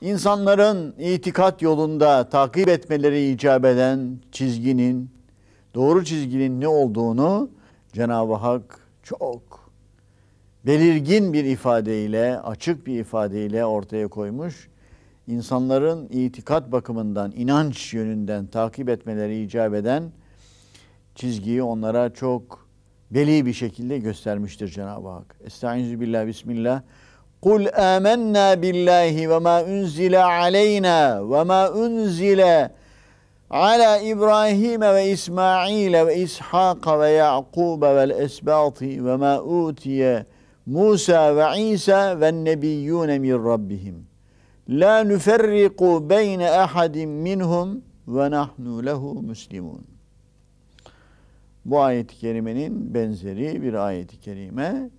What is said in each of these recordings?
insanların itikat yolunda takip etmeleri icap eden çizginin, doğru çizginin ne olduğunu Cenab-ı Hak çok belirgin bir ifadeyle, açık bir ifadeyle ortaya koymuş. İnsanların itikat bakımından, inanç yönünden takip etmeleri icap eden çizgiyi onlara çok beli bir şekilde göstermiştir Cenab-ı Hak. Estaizu billah, bismillah. Kul amennâ billahi ve ma unzile aleyna ve ma unzile ala İbrahim ve İsmail ve İshak ve Ya'qub ve Esbati ve ma utiye Musa ve İsa ve nebiyyun min rabbihim. La nuferriku beyne ahadin minhum ve nahnu lehu muslimun. Bu ayet-i kerimenin benzeri bir ayet-i kerime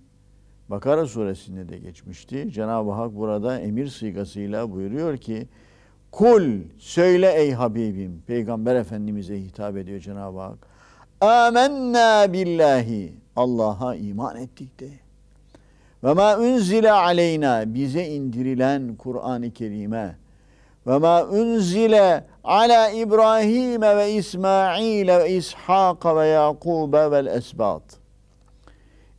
Bakara suresinde de geçmişti. Cenab-ı Hak burada emir sigasıyla buyuruyor ki Kul söyle ey Habibim. Peygamber Efendimiz'e hitap ediyor Cenab-ı Hak. Amenna billahi. Allah'a iman ettik de. Ve ma unzile aleyna. Bize indirilen Kur'an-ı Kerim'e. Ve ma unzile ala İbrahim ve İsmail ve İshak ve Yakub ve esbat.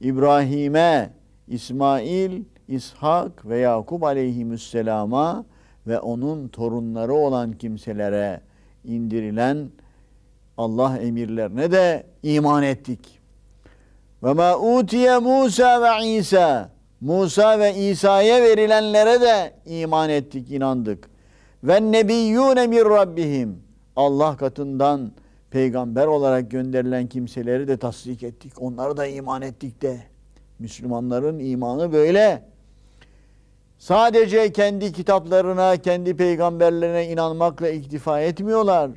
İbrahim'e İsmail, İshak ve Yakup aleyhisselama ve onun torunları olan kimselere indirilen Allah emirlerine de iman ettik. Ve ma utiye Musa ve İsa Musa ve İsa'ya verilenlere de iman ettik, inandık. Ve nebiyyûne min rabbihim Allah katından peygamber olarak gönderilen kimseleri de tasdik ettik. Onlara da iman ettik de. Müslümanların imanı böyle. Sadece kendi kitaplarına, kendi peygamberlerine inanmakla iktifa etmiyorlar.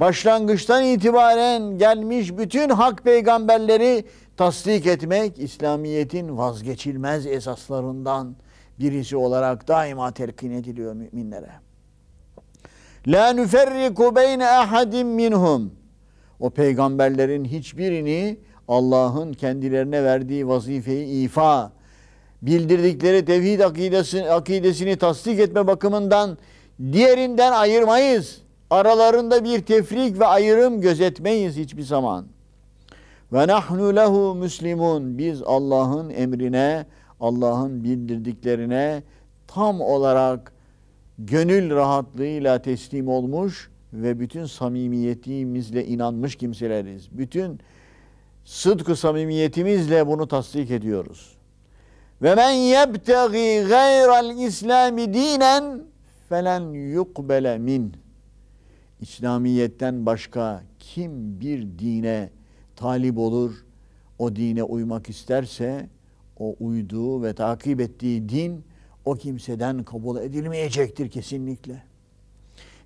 Başlangıçtan itibaren gelmiş bütün hak peygamberleri tasdik etmek İslamiyet'in vazgeçilmez esaslarından birisi olarak daima telkin ediliyor müminlere. La nüferriku beyne ahadim minhum. O peygamberlerin hiçbirini Allah'ın kendilerine verdiği vazifeyi ifa, bildirdikleri tevhid akidesini, akidesini tasdik etme bakımından diğerinden ayırmayız. Aralarında bir tefrik ve ayrım gözetmeyiz hiçbir zaman. Ve nahnu lehu muslimun Biz Allah'ın emrine, Allah'ın bildirdiklerine tam olarak gönül rahatlığıyla teslim olmuş ve bütün samimiyetimizle inanmış kimseleriz. Bütün sıdkı samimiyetimizle bunu tasdik ediyoruz. Ve men yebtegi gayral İslami dinen felen yukbele min. İslamiyetten başka kim bir dine talip olur, o dine uymak isterse, o uyduğu ve takip ettiği din o kimseden kabul edilmeyecektir kesinlikle.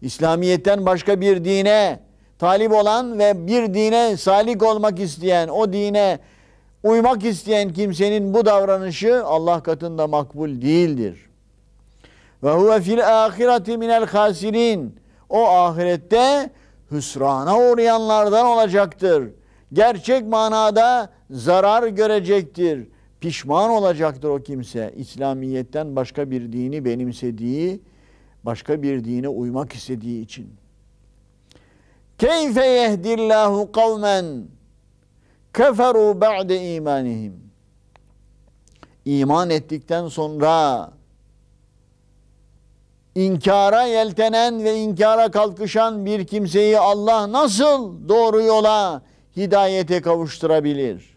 İslamiyetten başka bir dine talip olan ve bir dine salik olmak isteyen, o dine uymak isteyen kimsenin bu davranışı Allah katında makbul değildir. Ve huve fil ahireti minel hasirin. O ahirette hüsrana uğrayanlardan olacaktır. Gerçek manada zarar görecektir. Pişman olacaktır o kimse. İslamiyet'ten başka bir dini benimsediği, başka bir dine uymak istediği için. Keyfe yehdillahu kavmen keferu ba'de imanihim. İman ettikten sonra inkara yeltenen ve inkara kalkışan bir kimseyi Allah nasıl doğru yola hidayete kavuşturabilir?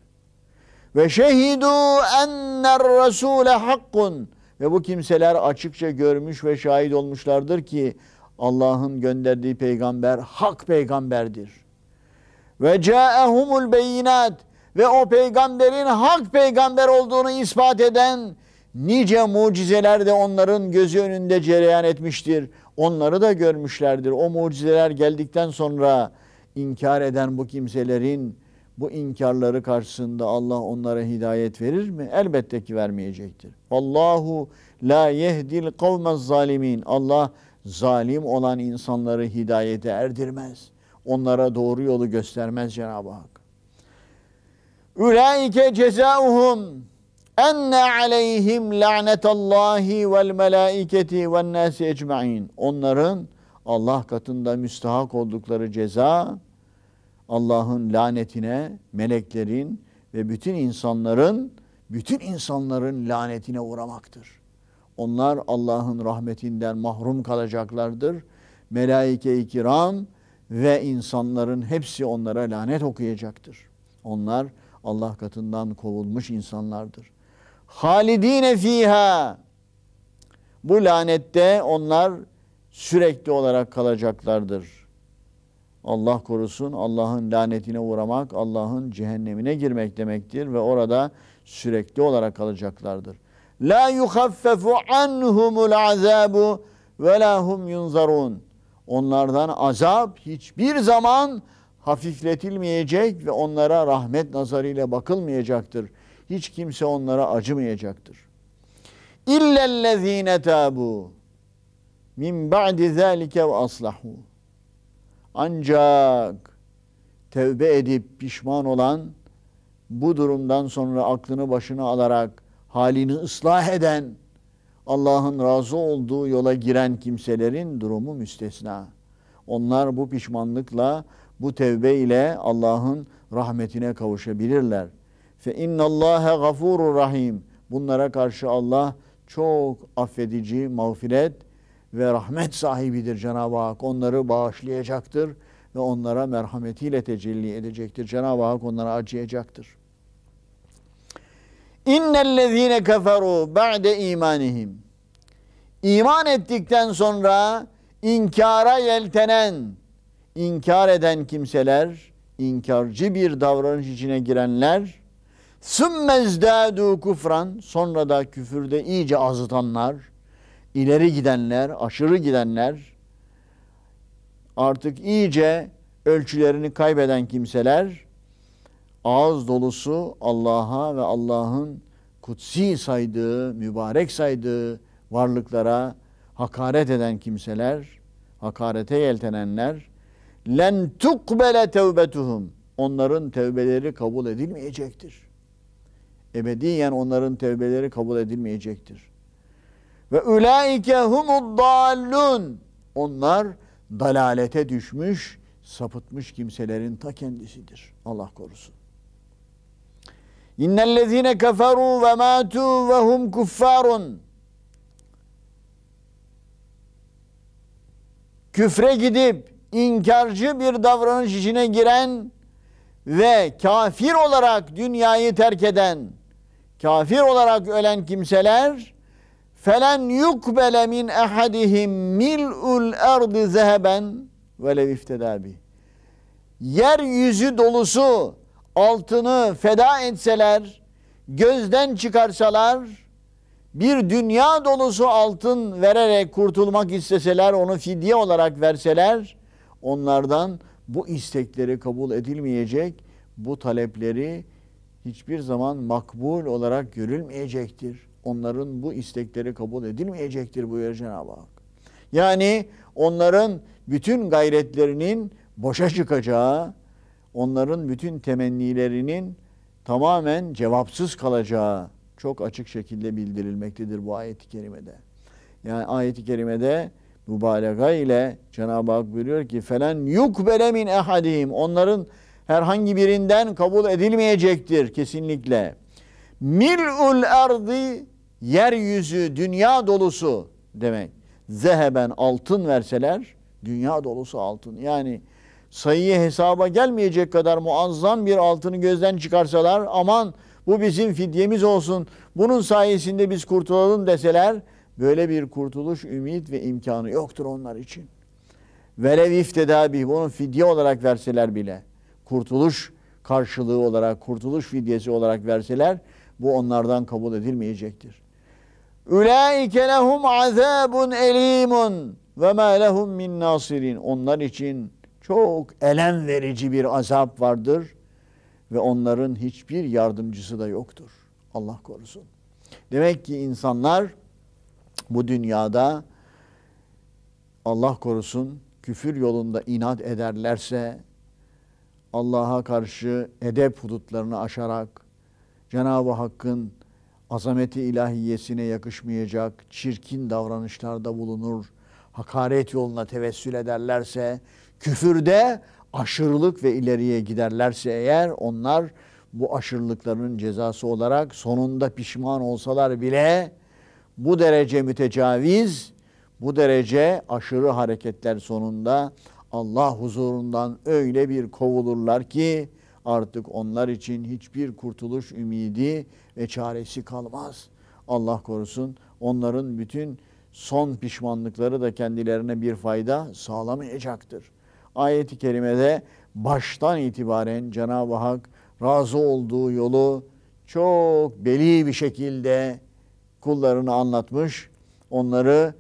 Ve şehidu enner rasule hakkun. Ve bu kimseler açıkça görmüş ve şahit olmuşlardır ki Allah'ın gönderdiği peygamber hak peygamberdir. Ve ca'ehumul beyinat ve o peygamberin hak peygamber olduğunu ispat eden nice mucizeler de onların gözü önünde cereyan etmiştir. Onları da görmüşlerdir. O mucizeler geldikten sonra inkar eden bu kimselerin bu inkarları karşısında Allah onlara hidayet verir mi? Elbette ki vermeyecektir. Allahu la yehdil kavmez zalimin. Allah zalim olan insanları hidayete erdirmez. Onlara doğru yolu göstermez Cenab-ı Hak. Ülaike cezauhum enne aleyhim lanetallahi vel melaiketi vel nasi ecmain. Onların Allah katında müstahak oldukları ceza Allah'ın lanetine, meleklerin ve bütün insanların bütün insanların lanetine uğramaktır. Onlar Allah'ın rahmetinden mahrum kalacaklardır. Melaike-i kiram ve insanların hepsi onlara lanet okuyacaktır. Onlar Allah katından kovulmuş insanlardır. Halidine fiha. Bu lanette onlar sürekli olarak kalacaklardır. Allah korusun Allah'ın lanetine uğramak, Allah'ın cehennemine girmek demektir ve orada sürekli olarak kalacaklardır. La yuhaffefu anhumul azabu ve lahum yunzarun. Onlardan azap hiçbir zaman hafifletilmeyecek ve onlara rahmet nazarıyla bakılmayacaktır. Hiç kimse onlara acımayacaktır. İllellezine tabu min ba'di zalike ve aslahu. Ancak tevbe edip pişman olan bu durumdan sonra aklını başına alarak halini ıslah eden, Allah'ın razı olduğu yola giren kimselerin durumu müstesna. Onlar bu pişmanlıkla, bu tevbe ile Allah'ın rahmetine kavuşabilirler. Fe innallaha gafurur rahim. Bunlara karşı Allah çok affedici, mağfiret ve rahmet sahibidir Cenab-ı Hak. Onları bağışlayacaktır ve onlara merhametiyle tecelli edecektir. Cenab-ı Hak onlara acıyacaktır. İnnellezîne keferû ba'de imanihim. İman ettikten sonra inkara yeltenen, inkar eden kimseler, inkarcı bir davranış içine girenler, sümmezdâdû kufran, sonra da küfürde iyice azıtanlar, ileri gidenler, aşırı gidenler, artık iyice ölçülerini kaybeden kimseler, ağız dolusu Allah'a ve Allah'ın kutsi saydığı, mübarek saydığı varlıklara hakaret eden kimseler, hakarete yeltenenler len tukbele tevbetuhum. Onların tevbeleri kabul edilmeyecektir. Ebediyen onların tevbeleri kabul edilmeyecektir. Ve ulaike humud Onlar dalalete düşmüş, sapıtmış kimselerin ta kendisidir. Allah korusun. İnnellezîne keferû ve matu ve hum kuffârun. Küfre gidip inkarcı bir davranış içine giren ve kafir olarak dünyayı terk eden, kafir olarak ölen kimseler felen yukbele min ehadihim mil'ul erdi zeheben velev iftedâbi. Yeryüzü dolusu altını feda etseler, gözden çıkarsalar, bir dünya dolusu altın vererek kurtulmak isteseler, onu fidye olarak verseler, onlardan bu istekleri kabul edilmeyecek, bu talepleri hiçbir zaman makbul olarak görülmeyecektir. Onların bu istekleri kabul edilmeyecektir Bu Cenab-ı Hak. Yani onların bütün gayretlerinin boşa çıkacağı, onların bütün temennilerinin tamamen cevapsız kalacağı çok açık şekilde bildirilmektedir bu ayet-i kerimede. Yani ayet-i kerimede mübalağa ile Cenab-ı Hak buyuruyor ki felen yukbele min ehadim onların herhangi birinden kabul edilmeyecektir kesinlikle. Mil'ul erdi yeryüzü dünya dolusu demek. Zeheben altın verseler dünya dolusu altın. Yani Sayıya hesaba gelmeyecek kadar muazzam bir altını gözden çıkarsalar aman bu bizim fidyemiz olsun bunun sayesinde biz kurtulalım deseler böyle bir kurtuluş ümit ve imkanı yoktur onlar için. Velev iftedabi bunu fidye olarak verseler bile kurtuluş karşılığı olarak kurtuluş fidyesi olarak verseler bu onlardan kabul edilmeyecektir. Ülaike lehum azabun elimun ve ma lehum min nasirin. Onlar için çok elem verici bir azap vardır ve onların hiçbir yardımcısı da yoktur. Allah korusun. Demek ki insanlar bu dünyada Allah korusun küfür yolunda inat ederlerse Allah'a karşı edep hudutlarını aşarak Cenab-ı Hakk'ın azameti ilahiyesine yakışmayacak çirkin davranışlarda bulunur, hakaret yoluna tevessül ederlerse Küfürde aşırılık ve ileriye giderlerse eğer onlar bu aşırılıklarının cezası olarak sonunda pişman olsalar bile bu derece mütecaviz, bu derece aşırı hareketler sonunda Allah huzurundan öyle bir kovulurlar ki artık onlar için hiçbir kurtuluş ümidi ve çaresi kalmaz. Allah korusun onların bütün son pişmanlıkları da kendilerine bir fayda sağlamayacaktır ayet-i kerimede baştan itibaren Cenab-ı Hak razı olduğu yolu çok beli bir şekilde kullarını anlatmış. Onları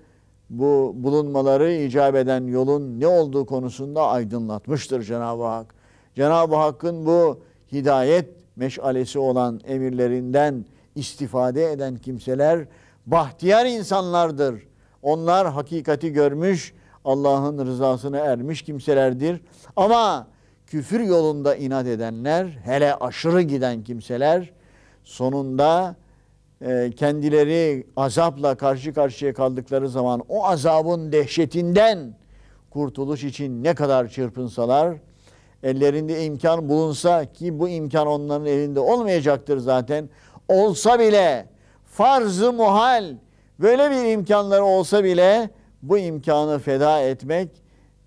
bu bulunmaları icap eden yolun ne olduğu konusunda aydınlatmıştır Cenab-ı Hak. Cenab-ı Hakk'ın bu hidayet meşalesi olan emirlerinden istifade eden kimseler bahtiyar insanlardır. Onlar hakikati görmüş, Allah'ın rızasına ermiş kimselerdir. Ama küfür yolunda inat edenler, hele aşırı giden kimseler sonunda e, kendileri azapla karşı karşıya kaldıkları zaman o azabın dehşetinden kurtuluş için ne kadar çırpınsalar, ellerinde imkan bulunsa ki bu imkan onların elinde olmayacaktır zaten, olsa bile farz-ı muhal böyle bir imkanları olsa bile bu imkanı feda etmek,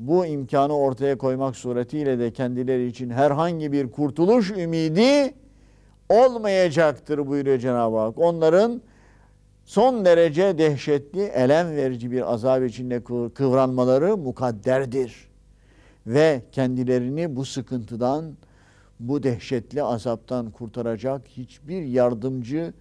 bu imkanı ortaya koymak suretiyle de kendileri için herhangi bir kurtuluş ümidi olmayacaktır buyuruyor Cenab-ı Hak. Onların son derece dehşetli, elem verici bir azap içinde kıvranmaları mukadderdir. Ve kendilerini bu sıkıntıdan, bu dehşetli azaptan kurtaracak hiçbir yardımcı,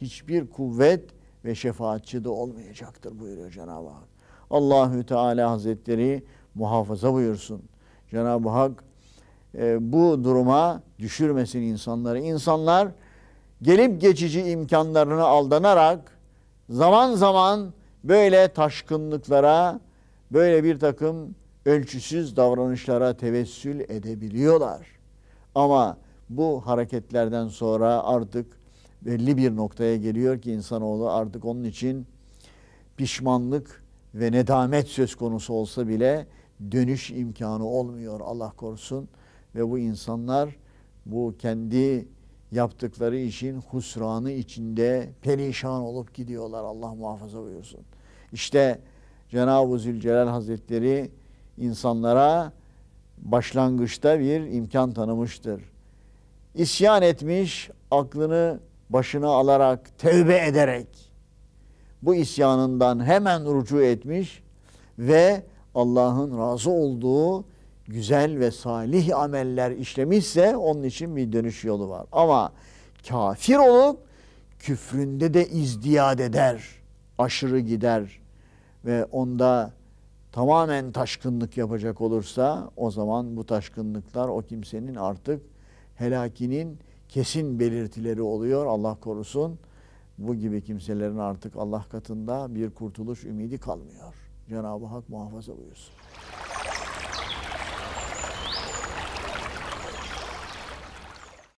hiçbir kuvvet ve şefaatçi de olmayacaktır buyuruyor Cenab-ı Hak. Allahü Teala Hazretleri muhafaza buyursun. Cenab-ı Hak e, bu duruma düşürmesin insanları. İnsanlar gelip geçici imkanlarına aldanarak zaman zaman böyle taşkınlıklara, böyle bir takım ölçüsüz davranışlara tevessül edebiliyorlar. Ama bu hareketlerden sonra artık belli bir noktaya geliyor ki insanoğlu artık onun için pişmanlık ve nedamet söz konusu olsa bile dönüş imkanı olmuyor Allah korusun. Ve bu insanlar bu kendi yaptıkları işin husranı içinde perişan olup gidiyorlar Allah muhafaza buyursun. İşte Cenab-ı Zülcelal Hazretleri insanlara başlangıçta bir imkan tanımıştır. İsyan etmiş, aklını başına alarak, tevbe ederek, bu isyanından hemen rucu etmiş ve Allah'ın razı olduğu güzel ve salih ameller işlemişse onun için bir dönüş yolu var. Ama kafir olup küfründe de izdiyad eder, aşırı gider ve onda tamamen taşkınlık yapacak olursa o zaman bu taşkınlıklar o kimsenin artık helakinin kesin belirtileri oluyor Allah korusun bu gibi kimselerin artık Allah katında bir kurtuluş ümidi kalmıyor. Cenab-ı Hak muhafaza buyursun.